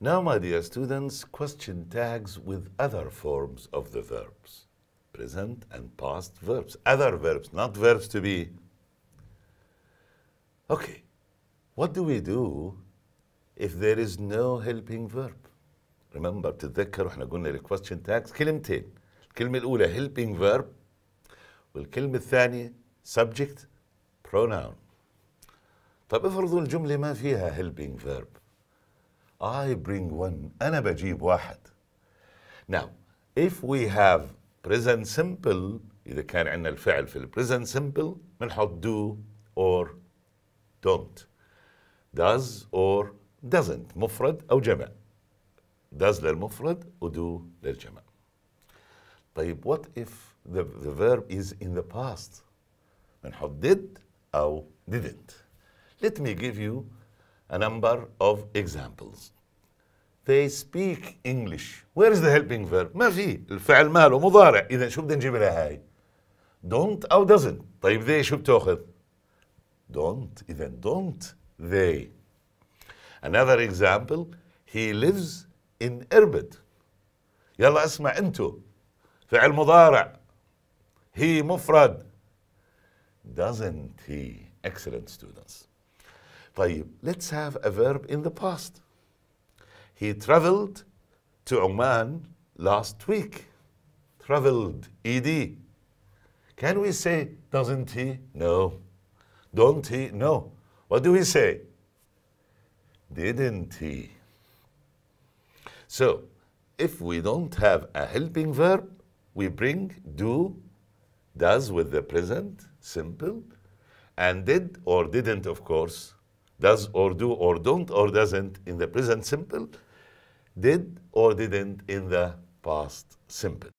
Now, my dear students, question tags with other forms of the verbs. Present and past verbs. Other verbs, not verbs to be. Okay, what do we do if there is no helping verb? Remember, تتذكروا احنا قلنا للquestion tags كلمتين. الكلمة الأولى helping verb والكلمة الثانية subject pronoun. طب افرضوا الجملة ما فيها helping verb. I bring one أنا بجيب واحد now if we have present simple إذا كان عندنا الفعل في ال present simple بنحط do or don't does or doesn't مفرد أو جمع does للمفرد ودو للجمع طيب what if the, the verb is in the past بنحط did أو didn't let me give you a number of examples. They speak English. Where is the helping verb? ما في الفعل ماله مضارع إذا شو بدنا نجيب لها هاي؟ don't أو doesn't طيب they شو بتاخذ؟ don't إذا don't they Another example he lives in Irbid يلا اسمع انتو فعل مضارع he مفرد doesn't he excellent students طيب let's have a verb in the past he traveled to Oman last week traveled ed can we say doesn't he no don't he no what do we say didn't he so if we don't have a helping verb we bring do does with the present simple and did or didn't of course does or do or don't or doesn't in the present simple, did or didn't in the past simple.